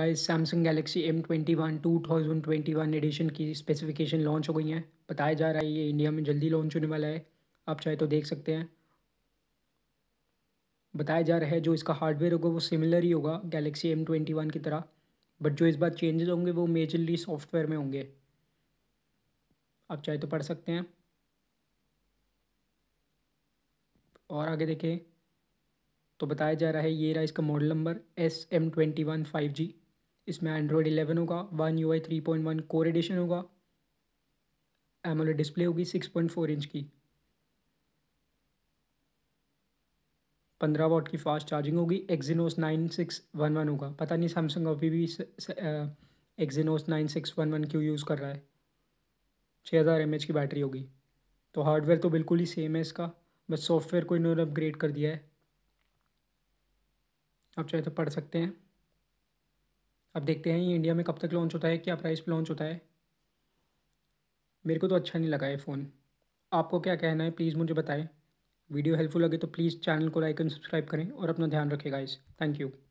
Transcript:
Samsung Galaxy M twenty one two thousand twenty one edition की specification launch हो गई हैं बताया जा रहा है ये इंडिया में जल्दी लॉन्च होने वाला है आप चाहे तो देख सकते हैं बताया जा रहा है जो इसका हार्डवेयर होगा वो सिमिलर ही होगा गैलेक्सी एम ट्वेंटी वन की तरह बट जो इस बार चेंजेस होंगे वो मेजरली सॉफ्टवेयर में होंगे आप चाहे तो पढ़ सकते हैं और आगे देखें तो बताया जा रहा है ये रहा इसका model number S M twenty one five G इसमें एंड्रॉयड 11 होगा one U I three point one core edition होगा एमोलेड डिस्प्ले होगी सिक्स पॉइंट फोर इंच की पंद्रह वॉट की फास्ट चार्जिंग होगी Exynos nine six one one होगा पता नहीं सैमसंग अभी भी Exynos nine six one one क्यों यूज़ कर रहा है छः हज़ार एम की बैटरी होगी तो हार्डवेयर तो बिल्कुल ही सेम है इसका बस सॉफ्टवेयर को इन्होंने अपग्रेड कर दिया है आप चाहे तो पढ़ सकते हैं अब देखते हैं ये इंडिया में कब तक लॉन्च होता है क्या प्राइस पे लॉन्च होता है मेरे को तो अच्छा नहीं लगा है फ़ोन आपको क्या कहना है प्लीज़ मुझे बताएं वीडियो हेल्पफुल लगे तो प्लीज़ चैनल को लाइक एंड सब्सक्राइब करें और अपना ध्यान रखें गाइस थैंक यू